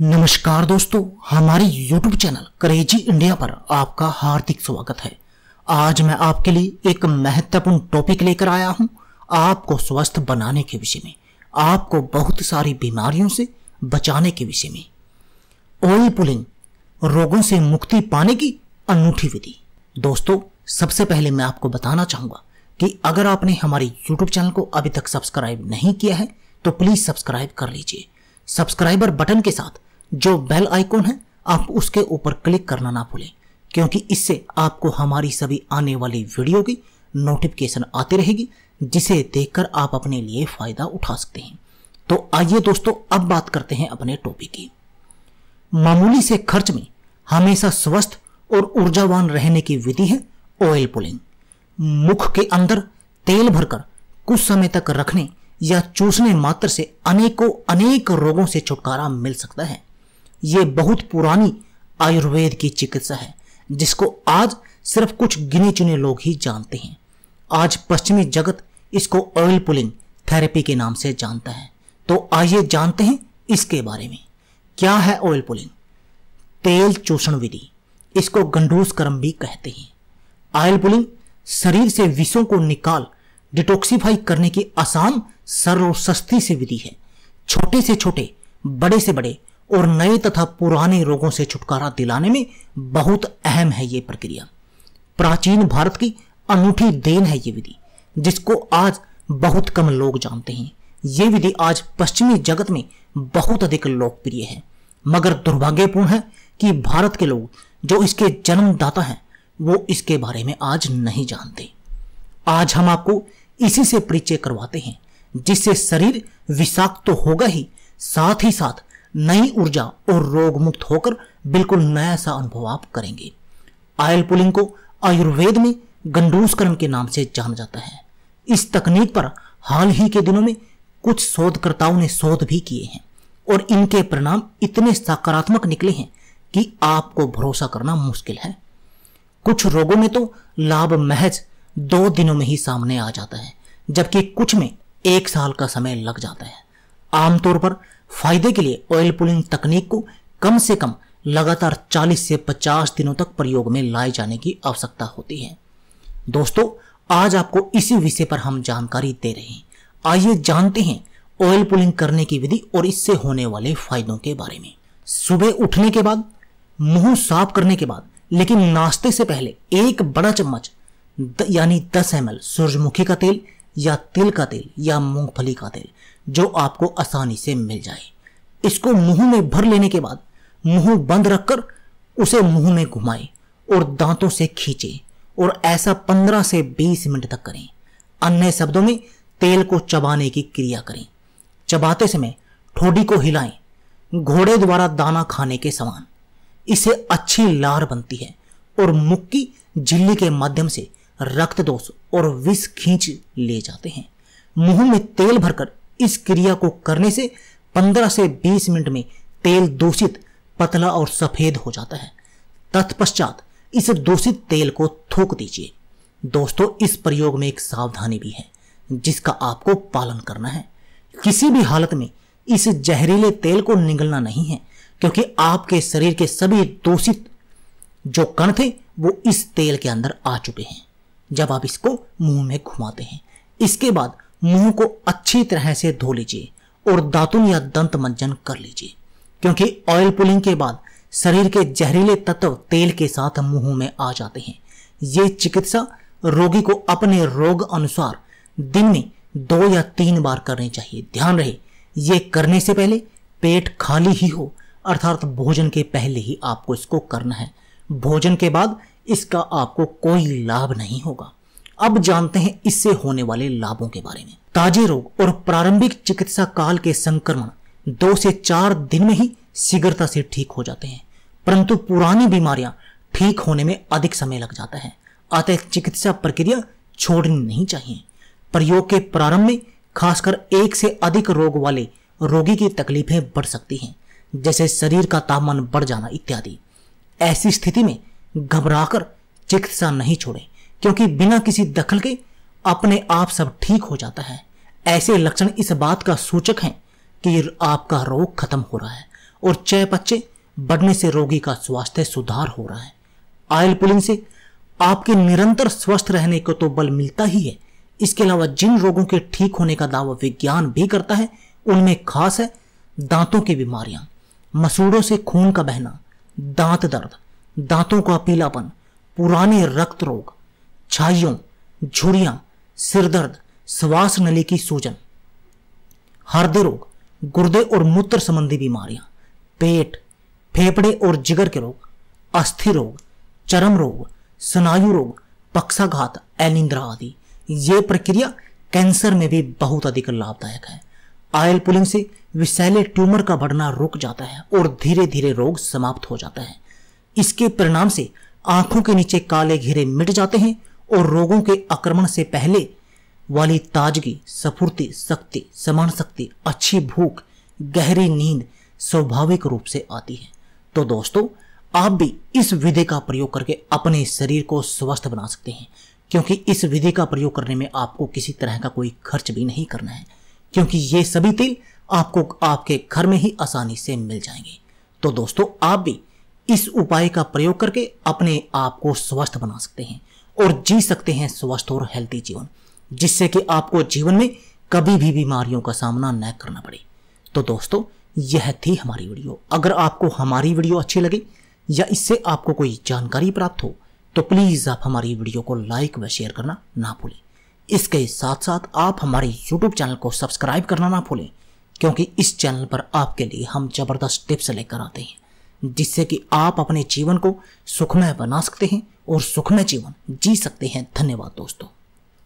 नमस्कार दोस्तों हमारी YouTube चैनल क्रेजी इंडिया पर आपका हार्दिक स्वागत है आज मैं आपके लिए एक महत्वपूर्ण टॉपिक लेकर आया हूं आपको स्वस्थ बनाने के विषय में आपको बहुत सारी बीमारियों से बचाने के विषय में ऑयल पुलिंग रोगों से मुक्ति पाने की अनूठी विधि दोस्तों सबसे पहले मैं आपको बताना चाहूंगा कि अगर आपने हमारे YouTube चैनल को अभी तक सब्सक्राइब नहीं किया है तो प्लीज सब्सक्राइब कर लीजिए सब्सक्राइबर बटन के साथ जो बेल आइकॉन है आप उसके ऊपर क्लिक करना ना भूलें क्योंकि इससे आपको हमारी सभी आने वाली वीडियो की नोटिफिकेशन आती रहेगी जिसे देखकर आप अपने लिए फ़ायदा उठा सकते हैं तो आइए दोस्तों अब बात करते हैं अपने टॉपिक की मामूली से खर्च में हमेशा स्वस्थ और ऊर्जावान रहने की विधि है ऑयल पुलिंग मुख के अंदर तेल भरकर कुछ समय तक रखने या चूसने मात्र से अनेकों अनेक रोगों से छुटकारा मिल सकता है ये बहुत पुरानी आयुर्वेद की चिकित्सा है जिसको आज सिर्फ कुछ गिने चुने लोग ही जानते हैं आज पश्चिमी जगत इसको ऑयल पुलिंग थेरेपी के नाम से जानता है तो आइए जानते हैं इसके बारे में क्या है ऑयल पुलिंग तेल चूषण विधि इसको गंडूस कर्म भी कहते हैं ऑयल पुलिंग शरीर से विषों को निकाल डिटोक्सीफाई करने की आसान सरल और सस्ती से विधि है छोटे से छोटे बड़े से बड़े और नए तथा पुराने रोगों से छुटकारा दिलाने में बहुत अहम है ये प्रक्रिया प्राचीन भारत की अनूठी देन है ये विधि जिसको आज बहुत कम लोग जानते हैं ये विधि आज पश्चिमी जगत में बहुत अधिक लोकप्रिय है मगर दुर्भाग्यपूर्ण है कि भारत के लोग जो इसके जन्मदाता हैं वो इसके बारे में आज नहीं जानते आज हम आपको इसी से परिचय करवाते हैं जिससे शरीर विषाक्त तो होगा ही साथ ही साथ नई ऊर्जा और रोग मुक्त होकर बिल्कुल नया सा अनुभव आप करेंगे आयल पुलिंग को आयुर्वेद में गंडूसकरण के नाम से जाना जाता है इस तकनीक पर हाल ही के दिनों में कुछ शोधकर्ताओं ने शोध भी किए हैं और इनके परिणाम इतने सकारात्मक निकले हैं कि आपको भरोसा करना मुश्किल है कुछ रोगों में तो लाभ महज दो दिनों में ही सामने आ जाता है जबकि कुछ में एक साल का समय लग जाता है आमतौर पर फायदे के लिए ऑयल पुलिंग तकनीक को कम से कम लगातार 40 से 50 दिनों तक प्रयोग में लाए जाने की आवश्यकता होती है दोस्तों आज आपको इसी विषय पर हम जानकारी दे रहे हैं आइए जानते हैं ऑयल पुलिंग करने की विधि और इससे होने वाले फायदों के बारे में सुबह उठने के बाद मुंह साफ करने के बाद लेकिन नाश्ते से पहले एक बड़ा चम्मच यानी 10 एम सूरजमुखी का तेल या तिल का तेल या मूंगफली का तेल जो आपको आसानी से मिल जाए इसको मुंह में भर लेने के बाद मुंह बंद रखकर उसे मुंह में घुमाएं और दांतों से खींचे और ऐसा 15 से 20 मिनट तक करें अन्य शब्दों में तेल को चबाने की क्रिया करें चबाते समय ठोडी को हिलाएं घोड़े द्वारा दाना खाने के समान इसे अच्छी लार बनती है और मुक्की झिल्ली के माध्यम से रक्त दोष और विष खींच ले जाते हैं मुंह में तेल भरकर इस क्रिया को करने से 15 से 20 मिनट में तेल दूषित पतला और सफेद हो जाता है तत्पश्चात इस दूषित तेल को थोक दीजिए दोस्तों इस प्रयोग में एक सावधानी भी है जिसका आपको पालन करना है किसी भी हालत में इस जहरीले तेल को निगलना नहीं है क्योंकि आपके शरीर के सभी दूषित जो कण थे वो इस तेल के अंदर आ चुके हैं जब आप इसको मुंह में घुमाते हैं इसके बाद मुंह को अच्छी तरह से धो लीजिए और दातुन या दंत मंजन कर लीजिए क्योंकि ऑयल पुलिंग के बाद शरीर के जहरीले तत्व तेल के साथ मुंह में आ जाते हैं ये चिकित्सा रोगी को अपने रोग अनुसार दिन में दो या तीन बार करनी चाहिए ध्यान रहे ये करने से पहले पेट खाली ही हो अर्थात भोजन के पहले ही आपको इसको करना है भोजन के बाद इसका आपको कोई लाभ नहीं होगा अब जानते हैं इससे होने वाले लाभों के बारे में ताजे रोग और प्रारंभिक चिकित्सा काल के संक्रमण दो से चार दिन में ही शीघ्रता से ठीक हो जाते हैं परंतु पुरानी बीमारियां ठीक होने में अधिक समय लग जाता है अतः चिकित्सा प्रक्रिया छोड़नी नहीं चाहिए प्रयोग के प्रारंभ में खासकर एक से अधिक रोग वाले रोगी की तकलीफें बढ़ सकती हैं जैसे शरीर का तापमान बढ़ जाना इत्यादि ऐसी स्थिति में घबराकर चिकित्सा नहीं छोड़े क्योंकि बिना किसी दखल के अपने आप सब ठीक हो जाता है ऐसे लक्षण इस बात का सूचक हैं कि आपका रोग खत्म हो रहा है और चय पच्चे बढ़ने से रोगी का स्वास्थ्य सुधार हो रहा है आयल पुलिंग से आपके निरंतर स्वस्थ रहने को तो बल मिलता ही है इसके अलावा जिन रोगों के ठीक होने का दावा विज्ञान भी करता है उनमें खास है दांतों की बीमारियां मसूड़ों से खून का बहना दांत दर्द दांतों का पीलापन पुराने रक्त रोग छाइयों झुड़िया सिरदर्द श्वास नली की सूजन हृदय रोग गुर्दे और मूत्र संबंधी बीमारियां पेट फेफड़े और जिगर के रोग अस्थि रोग चरम रोग स्नायु रोग पक्षाघात एनिंद्रा आदि ये प्रक्रिया कैंसर में भी बहुत अधिक लाभदायक है आयल पुलिंग से विशैले ट्यूमर का बढ़ना रुक जाता है और धीरे धीरे रोग समाप्त हो जाता है इसके परिणाम से आंखों के नीचे काले घेरे मिट जाते हैं और रोगों के आक्रमण से पहले वाली ताजगी सफूर्ति शक्ति समान शक्ति अच्छी भूख गहरी नींद स्वाभाविक रूप से आती है तो दोस्तों आप भी इस विधि का प्रयोग करके अपने शरीर को स्वस्थ बना सकते हैं क्योंकि इस विधि का प्रयोग करने में आपको किसी तरह का कोई खर्च भी नहीं करना है क्योंकि ये सभी तेल आपको आपके घर में ही आसानी से मिल जाएंगे तो दोस्तों आप भी इस उपाय का प्रयोग करके अपने आप को स्वस्थ बना सकते हैं और जी सकते हैं स्वस्थ और हेल्थी जीवन जिससे कि आपको जीवन में कभी भी बीमारियों का सामना न करना पड़े तो दोस्तों यह थी हमारी वीडियो अगर आपको हमारी वीडियो अच्छी लगी या इससे आपको कोई जानकारी प्राप्त हो तो प्लीज़ आप हमारी वीडियो को लाइक व शेयर करना ना भूलें इसके साथ साथ आप हमारे यूट्यूब चैनल को सब्सक्राइब करना ना भूलें क्योंकि इस चैनल पर आपके लिए हम ज़बरदस्त टिप्स लेकर आते हैं जिससे कि आप अपने जीवन को सुखमय बना सकते हैं और सुखमय जीवन जी सकते हैं धन्यवाद दोस्तों